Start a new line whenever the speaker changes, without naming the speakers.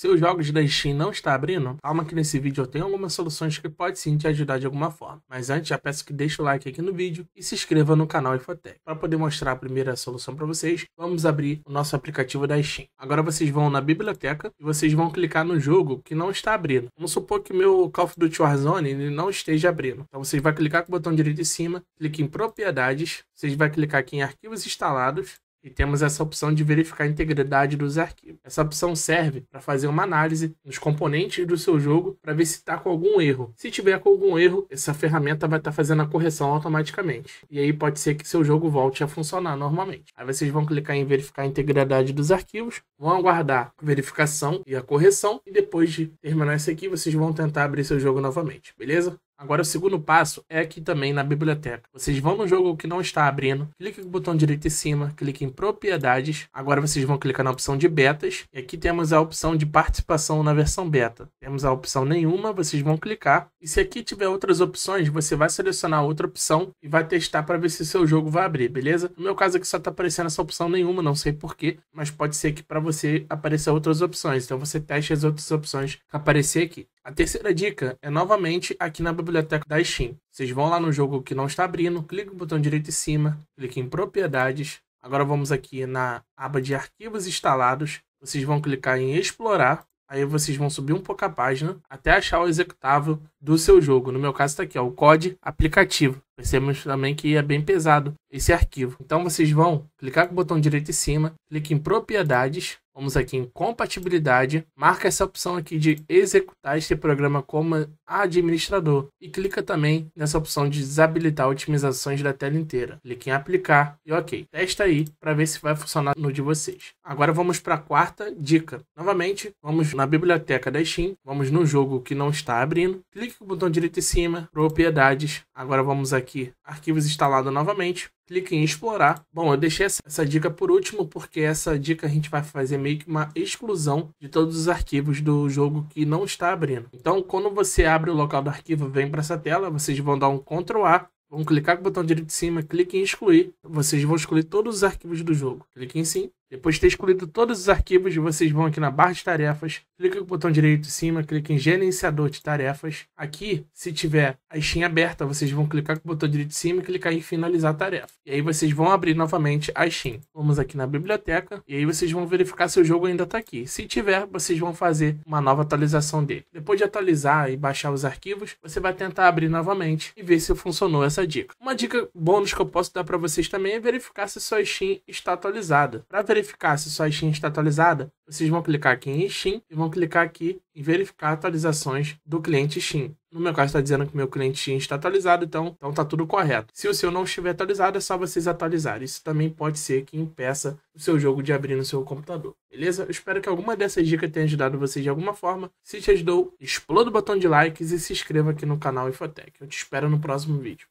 Se os jogos da Steam não está abrindo? Calma que nesse vídeo eu tenho algumas soluções que pode sim te ajudar de alguma forma. Mas antes, já peço que deixe o like aqui no vídeo e se inscreva no canal Infotech. Para poder mostrar a primeira solução para vocês, vamos abrir o nosso aplicativo da Steam. Agora vocês vão na biblioteca e vocês vão clicar no jogo que não está abrindo. Vamos supor que meu Call of Duty Warzone não esteja abrindo. Então vocês vão clicar com o botão direito de cima, clique em propriedades, vocês vão clicar aqui em arquivos instalados, e temos essa opção de verificar a integridade dos arquivos. Essa opção serve para fazer uma análise nos componentes do seu jogo para ver se está com algum erro. Se tiver com algum erro, essa ferramenta vai estar tá fazendo a correção automaticamente. E aí pode ser que seu jogo volte a funcionar normalmente. Aí vocês vão clicar em verificar a integridade dos arquivos, vão aguardar a verificação e a correção e depois de terminar isso aqui, vocês vão tentar abrir seu jogo novamente, beleza? Agora, o segundo passo é aqui também na biblioteca. Vocês vão no jogo que não está abrindo, clique no botão direito em cima, clique em propriedades. Agora vocês vão clicar na opção de betas. E aqui temos a opção de participação na versão beta. Temos a opção nenhuma, vocês vão clicar. E se aqui tiver outras opções, você vai selecionar outra opção e vai testar para ver se seu jogo vai abrir, beleza? No meu caso aqui só está aparecendo essa opção nenhuma, não sei porquê, mas pode ser que para você apareça outras opções. Então você teste as outras opções que aparecer aqui. A terceira dica é novamente aqui na biblioteca da Steam. Vocês vão lá no jogo que não está abrindo, clique no botão direito em cima, clique em propriedades. Agora vamos aqui na aba de arquivos instalados. Vocês vão clicar em explorar. Aí vocês vão subir um pouco a página até achar o executável do seu jogo. No meu caso está aqui, ó, o Code aplicativo. Percebemos também que é bem pesado esse arquivo. Então vocês vão clicar com o botão direito em cima, clique em propriedades, vamos aqui em compatibilidade, marca essa opção aqui de executar este programa como administrador e clica também nessa opção de desabilitar otimizações da tela inteira. Clique em aplicar e ok. Testa aí para ver se vai funcionar no de vocês. Agora vamos para a quarta dica. Novamente, vamos na biblioteca da Steam, vamos no jogo que não está abrindo, clique com o botão direito em cima, propriedades. Agora vamos aqui aqui arquivos instalado novamente, clique em explorar. Bom, eu deixei essa, essa dica por último porque essa dica a gente vai fazer meio que uma exclusão de todos os arquivos do jogo que não está abrindo. Então, quando você abre o local do arquivo, vem para essa tela, vocês vão dar um Ctrl A, vão clicar com o botão direito de cima, clique em excluir. Vocês vão excluir todos os arquivos do jogo. Clique em sim, depois de ter escolhido todos os arquivos, vocês vão aqui na barra de tarefas, clica com o botão direito em cima, clica em gerenciador de tarefas. Aqui, se tiver a Steam aberta, vocês vão clicar com o botão direito em cima e clicar em finalizar a tarefa. E aí vocês vão abrir novamente a Steam. Vamos aqui na biblioteca e aí vocês vão verificar se o jogo ainda está aqui. Se tiver, vocês vão fazer uma nova atualização dele. Depois de atualizar e baixar os arquivos, você vai tentar abrir novamente e ver se funcionou essa dica. Uma dica bônus que eu posso dar para vocês também é verificar se sua Steam está atualizada verificar se sua Steam está atualizada, vocês vão clicar aqui em Steam e vão clicar aqui em verificar atualizações do cliente Steam. No meu caso está dizendo que meu cliente Steam está atualizado, então então tá tudo correto. Se o seu não estiver atualizado, é só vocês atualizarem. Isso também pode ser que impeça o seu jogo de abrir no seu computador. Beleza? Eu espero que alguma dessas dicas tenha ajudado vocês de alguma forma. Se te ajudou, exploda o botão de likes e se inscreva aqui no canal Infotech. Eu te espero no próximo vídeo.